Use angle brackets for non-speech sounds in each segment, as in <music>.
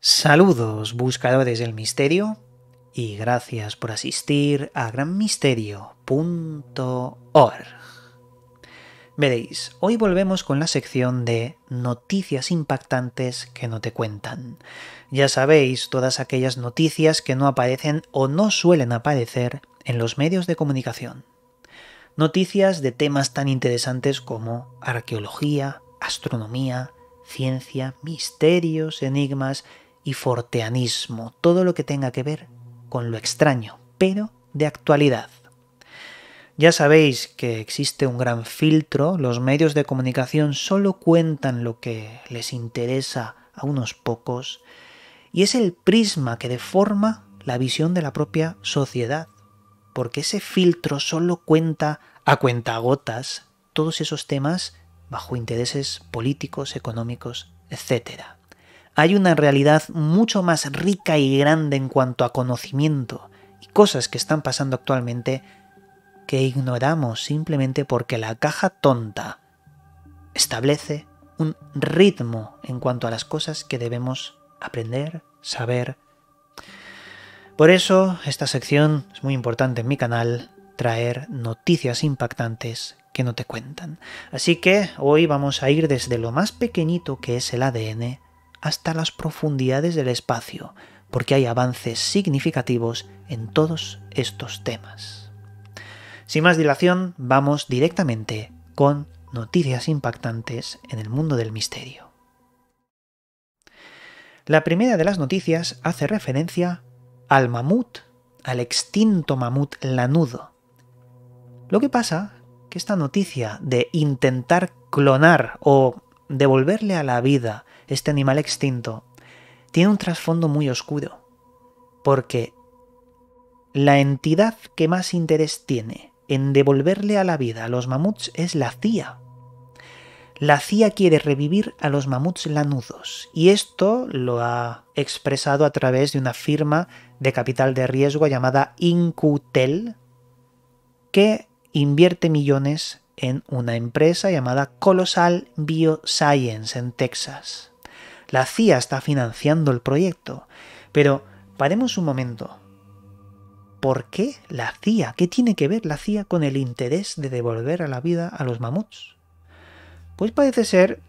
Saludos buscadores del misterio y gracias por asistir a granmisterio.org. Veréis, hoy volvemos con la sección de noticias impactantes que no te cuentan. Ya sabéis, todas aquellas noticias que no aparecen o no suelen aparecer en los medios de comunicación. Noticias de temas tan interesantes como arqueología, astronomía, ciencia, misterios, enigmas, y forteanismo, todo lo que tenga que ver con lo extraño, pero de actualidad. Ya sabéis que existe un gran filtro, los medios de comunicación solo cuentan lo que les interesa a unos pocos, y es el prisma que deforma la visión de la propia sociedad, porque ese filtro solo cuenta a cuentagotas todos esos temas bajo intereses políticos, económicos, etcétera hay una realidad mucho más rica y grande en cuanto a conocimiento y cosas que están pasando actualmente que ignoramos simplemente porque la caja tonta establece un ritmo en cuanto a las cosas que debemos aprender, saber. Por eso esta sección es muy importante en mi canal, traer noticias impactantes que no te cuentan. Así que hoy vamos a ir desde lo más pequeñito que es el ADN hasta las profundidades del espacio, porque hay avances significativos en todos estos temas. Sin más dilación, vamos directamente con noticias impactantes en el mundo del misterio. La primera de las noticias hace referencia al mamut, al extinto mamut lanudo. Lo que pasa que esta noticia de intentar clonar o devolverle a la vida este animal extinto, tiene un trasfondo muy oscuro, porque la entidad que más interés tiene en devolverle a la vida a los mamuts es la CIA. La CIA quiere revivir a los mamuts lanudos, y esto lo ha expresado a través de una firma de capital de riesgo llamada Incutel, que invierte millones en una empresa llamada Colossal Bioscience en Texas. La CIA está financiando el proyecto. Pero paremos un momento. ¿Por qué la CIA? ¿Qué tiene que ver la CIA con el interés de devolver a la vida a los mamuts? Pues parece ser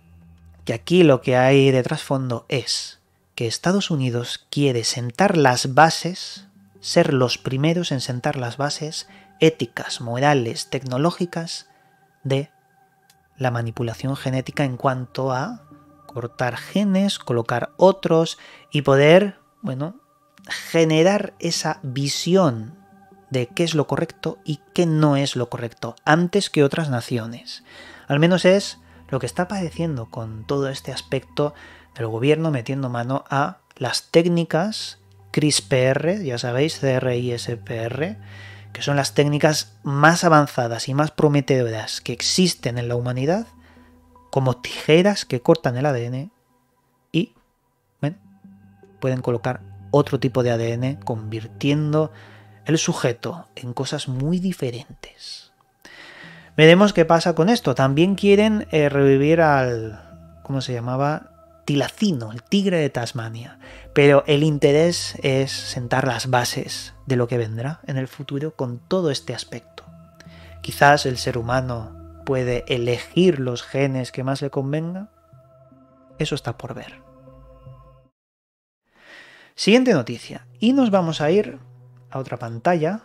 que aquí lo que hay de trasfondo es que Estados Unidos quiere sentar las bases, ser los primeros en sentar las bases éticas, morales, tecnológicas de la manipulación genética en cuanto a cortar genes, colocar otros y poder, bueno, generar esa visión de qué es lo correcto y qué no es lo correcto antes que otras naciones. Al menos es lo que está padeciendo con todo este aspecto del gobierno metiendo mano a las técnicas CRISPR, ya sabéis, CRISPR, que son las técnicas más avanzadas y más prometedoras que existen en la humanidad como tijeras que cortan el ADN y pueden colocar otro tipo de ADN convirtiendo el sujeto en cosas muy diferentes. Veremos qué pasa con esto. También quieren eh, revivir al... ¿Cómo se llamaba? Tilacino, el tigre de Tasmania. Pero el interés es sentar las bases de lo que vendrá en el futuro con todo este aspecto. Quizás el ser humano puede elegir los genes que más le convenga? Eso está por ver. Siguiente noticia. Y nos vamos a ir a otra pantalla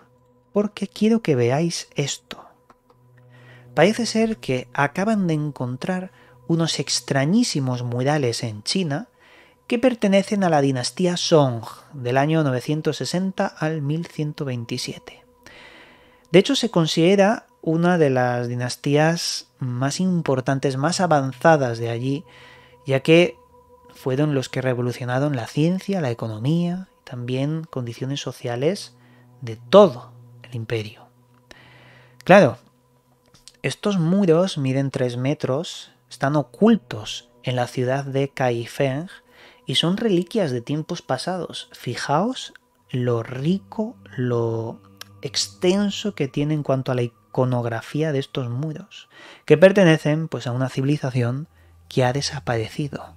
porque quiero que veáis esto. Parece ser que acaban de encontrar unos extrañísimos murales en China que pertenecen a la dinastía Song del año 960 al 1127. De hecho, se considera una de las dinastías más importantes, más avanzadas de allí, ya que fueron los que revolucionaron la ciencia, la economía, y también condiciones sociales de todo el imperio. Claro, estos muros miden 3 metros, están ocultos en la ciudad de Kaifeng y son reliquias de tiempos pasados. Fijaos lo rico, lo extenso que tiene en cuanto a la iconografía de estos muros, que pertenecen pues a una civilización que ha desaparecido.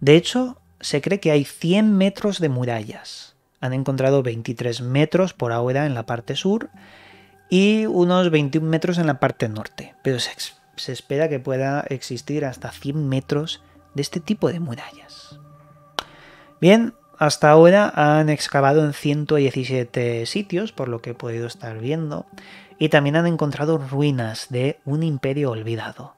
De hecho, se cree que hay 100 metros de murallas. Han encontrado 23 metros por ahora en la parte sur y unos 21 metros en la parte norte, pero se, se espera que pueda existir hasta 100 metros de este tipo de murallas. Bien, hasta ahora han excavado en 117 sitios, por lo que he podido estar viendo, y también han encontrado ruinas de un imperio olvidado.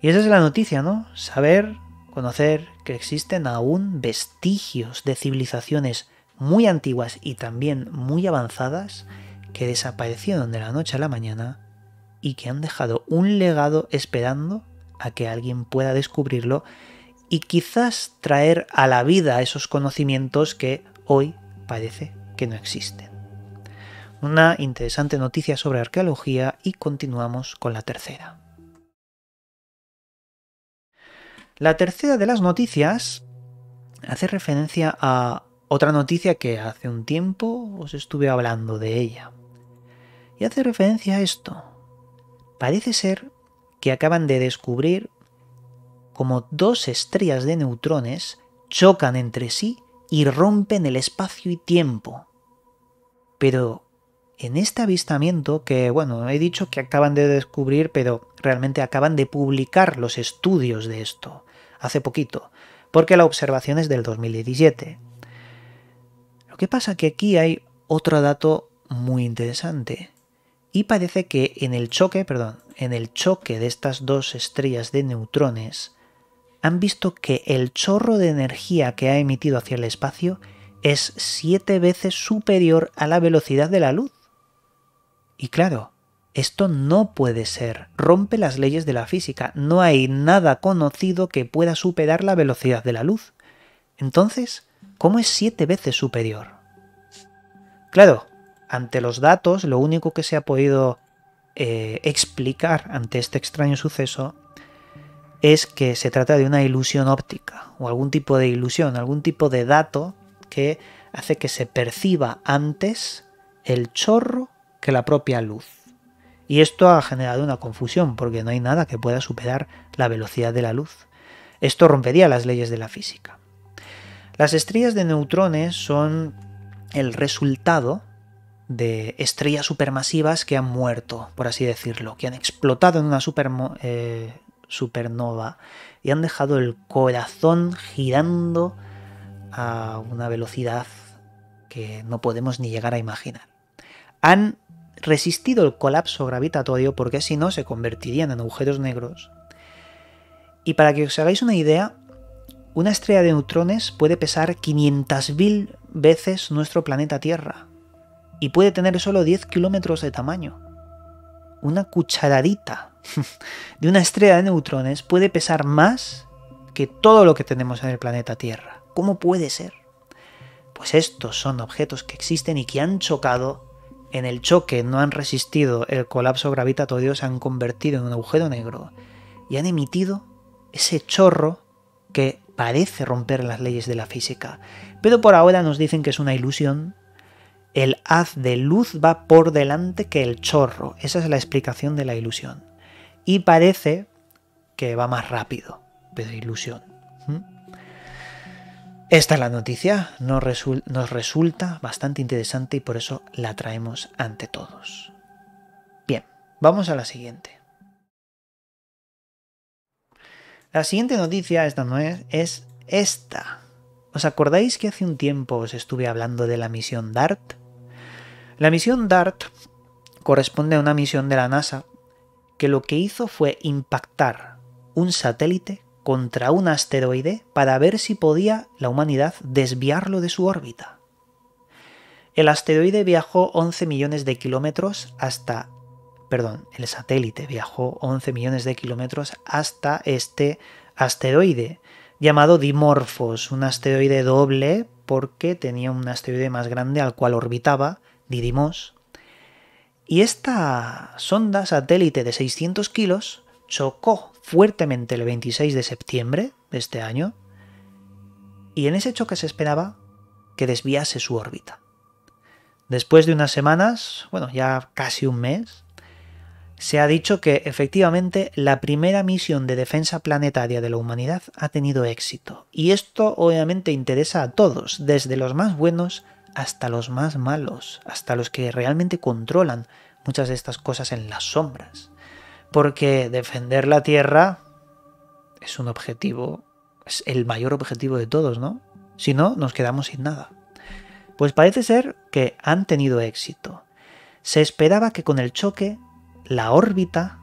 Y esa es la noticia, ¿no? Saber, conocer que existen aún vestigios de civilizaciones muy antiguas y también muy avanzadas que desaparecieron de la noche a la mañana y que han dejado un legado esperando a que alguien pueda descubrirlo y quizás traer a la vida esos conocimientos que hoy parece que no existen una interesante noticia sobre arqueología y continuamos con la tercera. La tercera de las noticias hace referencia a otra noticia que hace un tiempo os estuve hablando de ella. Y hace referencia a esto. Parece ser que acaban de descubrir como dos estrellas de neutrones chocan entre sí y rompen el espacio y tiempo. Pero, en este avistamiento que, bueno, he dicho que acaban de descubrir, pero realmente acaban de publicar los estudios de esto, hace poquito, porque la observación es del 2017. Lo que pasa que aquí hay otro dato muy interesante, y parece que en el choque, perdón, en el choque de estas dos estrellas de neutrones, han visto que el chorro de energía que ha emitido hacia el espacio es siete veces superior a la velocidad de la luz. Y claro, esto no puede ser, rompe las leyes de la física, no hay nada conocido que pueda superar la velocidad de la luz. Entonces, ¿cómo es siete veces superior? Claro, ante los datos lo único que se ha podido eh, explicar ante este extraño suceso es que se trata de una ilusión óptica o algún tipo de ilusión, algún tipo de dato que hace que se perciba antes el chorro que la propia luz. Y esto ha generado una confusión, porque no hay nada que pueda superar la velocidad de la luz. Esto rompería las leyes de la física. Las estrellas de neutrones son el resultado de estrellas supermasivas que han muerto, por así decirlo, que han explotado en una eh, supernova y han dejado el corazón girando a una velocidad que no podemos ni llegar a imaginar. Han resistido el colapso gravitatorio porque si no se convertirían en agujeros negros. Y para que os hagáis una idea, una estrella de neutrones puede pesar 500.000 veces nuestro planeta Tierra y puede tener solo 10 kilómetros de tamaño. Una cucharadita <laughs> de una estrella de neutrones puede pesar más que todo lo que tenemos en el planeta Tierra. ¿Cómo puede ser? Pues estos son objetos que existen y que han chocado en el choque no han resistido el colapso gravitatorio, se han convertido en un agujero negro y han emitido ese chorro que parece romper las leyes de la física. Pero por ahora nos dicen que es una ilusión. El haz de luz va por delante que el chorro. Esa es la explicación de la ilusión. Y parece que va más rápido, pero ilusión. ¿Mm? Esta es la noticia, nos, resulta bastante interesante y por eso la traemos ante todos. Bien, vamos a la siguiente. La siguiente noticia, esta no es, es esta. ¿Os acordáis que hace un tiempo os estuve hablando de la misión DART? La misión DART corresponde a una misión de la NASA que lo que hizo fue impactar un satélite contra un asteroide para ver si podía la humanidad desviarlo de su órbita. El asteroide viajó 11 millones de kilómetros hasta... Perdón, el satélite viajó 11 millones de kilómetros hasta este asteroide, llamado Dimorphos, un asteroide doble porque tenía un asteroide más grande al cual orbitaba, Didymos. Y esta sonda satélite de 600 kilos chocó fuertemente el 26 de septiembre de este año y en ese choque se esperaba que desviase su órbita. Después de unas semanas, bueno, ya casi un mes, se ha dicho que efectivamente la primera misión de defensa planetaria de la humanidad ha tenido éxito. Y esto obviamente interesa a todos, desde los más buenos hasta los más malos, hasta los que realmente controlan muchas de estas cosas en las sombras porque defender la Tierra es un objetivo, es el mayor objetivo de todos, ¿no? Si no, nos quedamos sin nada. Pues parece ser que han tenido éxito. Se esperaba que con el choque, la órbita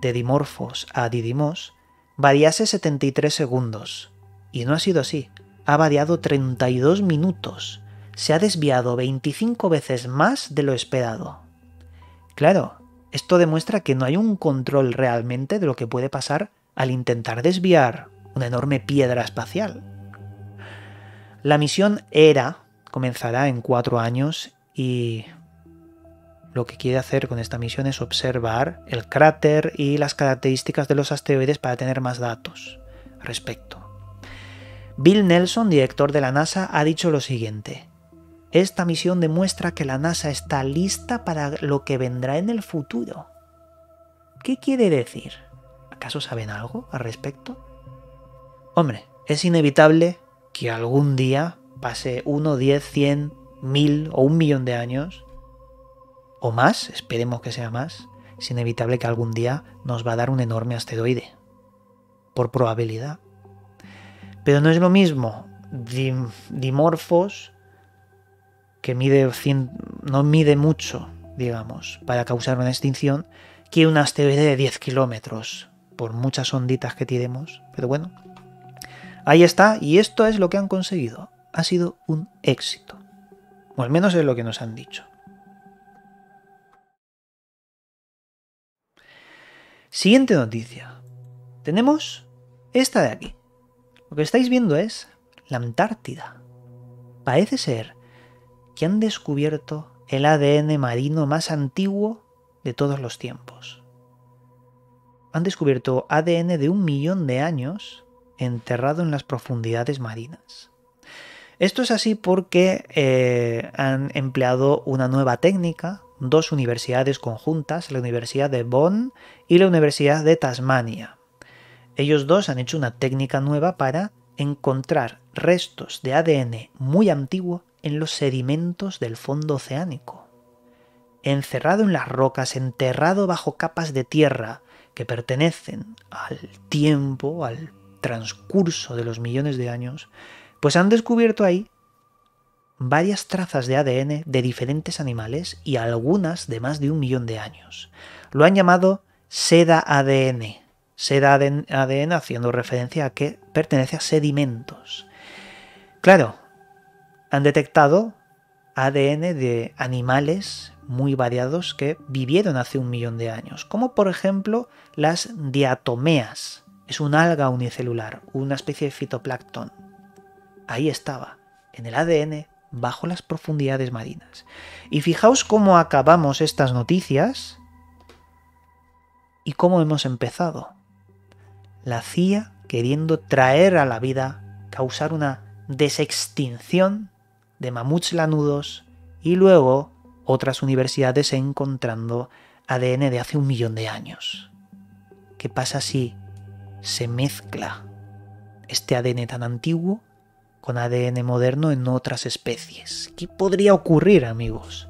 de Dimorphos a Didymos variase 73 segundos. Y no ha sido así. Ha variado 32 minutos. Se ha desviado 25 veces más de lo esperado. Claro, esto demuestra que no hay un control realmente de lo que puede pasar al intentar desviar una enorme piedra espacial. La misión ERA comenzará en cuatro años y lo que quiere hacer con esta misión es observar el cráter y las características de los asteroides para tener más datos al respecto. Bill Nelson, director de la NASA, ha dicho lo siguiente. Esta misión demuestra que la NASA está lista para lo que vendrá en el futuro. ¿Qué quiere decir? ¿Acaso saben algo al respecto? Hombre, es inevitable que algún día pase 1, 10, 100, 1000 o un millón de años, o más, esperemos que sea más, es inevitable que algún día nos va a dar un enorme asteroide, por probabilidad. Pero no es lo mismo dimorfos que mide no mide mucho, digamos, para causar una extinción, que un asteroide de 10 kilómetros, por muchas onditas que tiremos. Pero bueno, ahí está, y esto es lo que han conseguido. Ha sido un éxito. O al menos es lo que nos han dicho. Siguiente noticia. Tenemos esta de aquí. Lo que estáis viendo es la Antártida. Parece ser que han descubierto el ADN marino más antiguo de todos los tiempos. Han descubierto ADN de un millón de años enterrado en las profundidades marinas. Esto es así porque eh, han empleado una nueva técnica, dos universidades conjuntas, la Universidad de Bonn y la Universidad de Tasmania. Ellos dos han hecho una técnica nueva para encontrar restos de ADN muy antiguo en los sedimentos del fondo oceánico. Encerrado en las rocas, enterrado bajo capas de tierra que pertenecen al tiempo, al transcurso de los millones de años, pues han descubierto ahí varias trazas de ADN de diferentes animales y algunas de más de un millón de años. Lo han llamado seda ADN. Seda ADN haciendo referencia a que pertenece a sedimentos. Claro, han detectado ADN de animales muy variados que vivieron hace un millón de años, como por ejemplo las diatomeas. Es un alga unicelular, una especie de fitoplancton. Ahí estaba, en el ADN, bajo las profundidades marinas. Y fijaos cómo acabamos estas noticias y cómo hemos empezado. La CIA queriendo traer a la vida, causar una desextinción de mamuts lanudos y luego otras universidades encontrando ADN de hace un millón de años. ¿Qué pasa si se mezcla este ADN tan antiguo con ADN moderno en otras especies? ¿Qué podría ocurrir, amigos?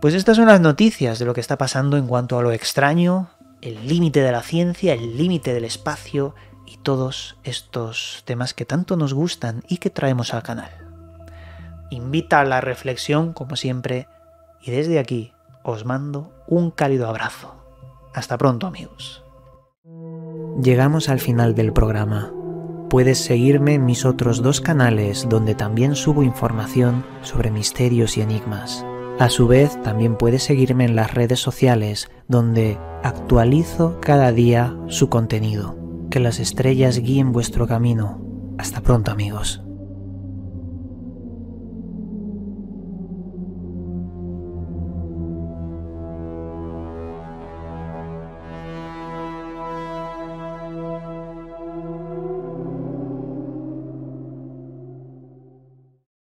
Pues estas son las noticias de lo que está pasando en cuanto a lo extraño, el límite de la ciencia, el límite del espacio y todos estos temas que tanto nos gustan y que traemos al canal invita a la reflexión como siempre y desde aquí os mando un cálido abrazo. Hasta pronto amigos. Llegamos al final del programa. Puedes seguirme en mis otros dos canales donde también subo información sobre misterios y enigmas. A su vez, también puedes seguirme en las redes sociales donde actualizo cada día su contenido. Que las estrellas guíen vuestro camino. Hasta pronto amigos.